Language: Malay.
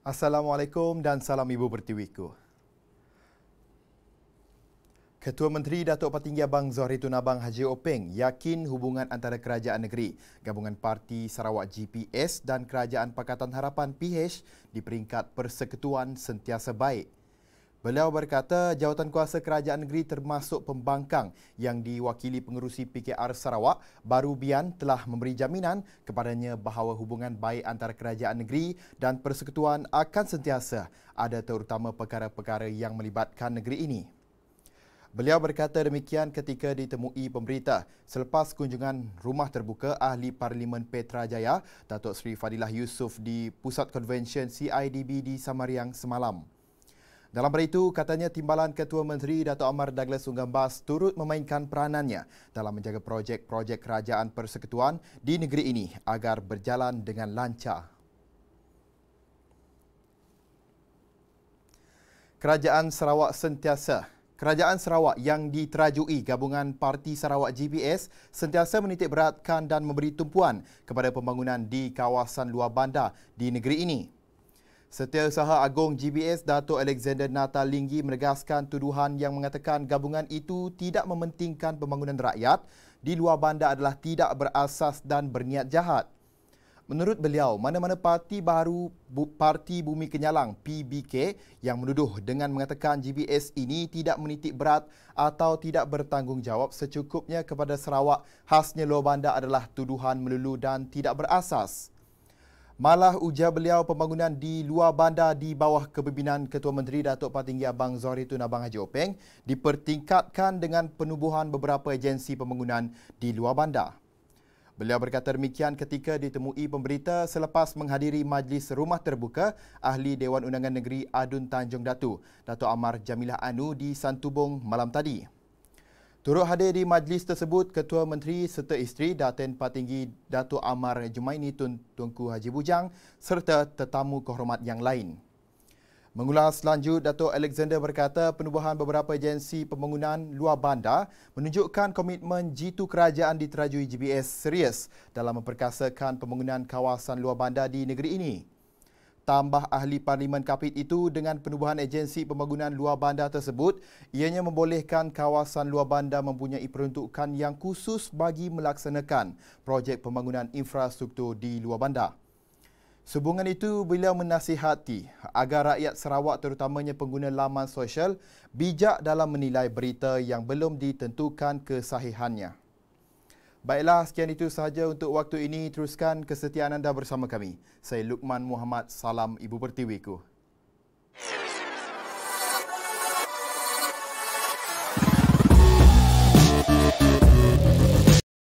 Assalamualaikum dan salam Ibu Pertiwiku. Ketua Menteri Datuk Patinggi Abang Zohri Tunabang Haji Openg yakin hubungan antara Kerajaan Negeri, Gabungan Parti Sarawak GPS dan Kerajaan Pakatan Harapan PH di peringkat persekutuan sentiasa baik. Beliau berkata jawatan kuasa kerajaan negeri termasuk pembangkang yang diwakili pengerusi PKR Sarawak baru Bian telah memberi jaminan kepadanya bahawa hubungan baik antara kerajaan negeri dan persekutuan akan sentiasa ada terutama perkara-perkara yang melibatkan negeri ini. Beliau berkata demikian ketika ditemui pemberita selepas kunjungan rumah terbuka Ahli Parlimen Petra Jaya, Datuk Sri Fadilah Yusof di Pusat Konvensyen CIDB di Samariang semalam. Dalam beritu, katanya Timbalan Ketua Menteri Dato' Amar Douglas Sunggambas turut memainkan peranannya dalam menjaga projek-projek kerajaan persekutuan di negeri ini agar berjalan dengan lancar. Kerajaan Sarawak Sentiasa Kerajaan Sarawak yang diterajui gabungan Parti Sarawak GPS sentiasa menitik beratkan dan memberi tumpuan kepada pembangunan di kawasan luar bandar di negeri ini. Setiausaha Agong GBS Dato Alexander Nata Linggi menegaskan tuduhan yang mengatakan gabungan itu tidak mementingkan pembangunan rakyat di luar bandar adalah tidak berasas dan berniat jahat. Menurut beliau, mana-mana parti baru Parti Bumi Kenyalang PBK yang menuduh dengan mengatakan GBS ini tidak menitik berat atau tidak bertanggungjawab secukupnya kepada Sarawak khasnya luar bandar adalah tuduhan melulu dan tidak berasas. Malah ujar beliau pembangunan di luar bandar di bawah kepimpinan Ketua Menteri Datuk Patinggi Abang Zohri Tun Abang Haji Openg dipertingkatkan dengan penubuhan beberapa agensi pembangunan di luar bandar. Beliau berkata demikian ketika ditemui pemberita selepas menghadiri majlis rumah terbuka Ahli Dewan Undangan Negeri Adun Tanjung Datu, Datuk Amar Jamilah Anu di Santubong malam tadi. Turut hadir di majlis tersebut, Ketua Menteri serta isteri Datin Patinggi Datu Amar Jumaini Tun Tunku Haji Bujang serta tetamu kehormat yang lain. Mengulas lanjut, Dato Alexander berkata penubuhan beberapa agensi pembangunan luar bandar menunjukkan komitmen jitu kerajaan diterajui GBS serius dalam memperkasakan pembangunan kawasan luar bandar di negeri ini tambah ahli Parlimen Kapit itu dengan penubuhan agensi pembangunan luar bandar tersebut, ianya membolehkan kawasan luar bandar mempunyai peruntukan yang khusus bagi melaksanakan projek pembangunan infrastruktur di luar bandar. Sehubungan itu, beliau menasihati agar rakyat Sarawak terutamanya pengguna laman sosial bijak dalam menilai berita yang belum ditentukan kesahihannya. Baiklah, sekian itu sahaja untuk waktu ini. Teruskan kesetiaan anda bersama kami. Saya Lukman Muhammad. Salam Ibu Pertiwiku.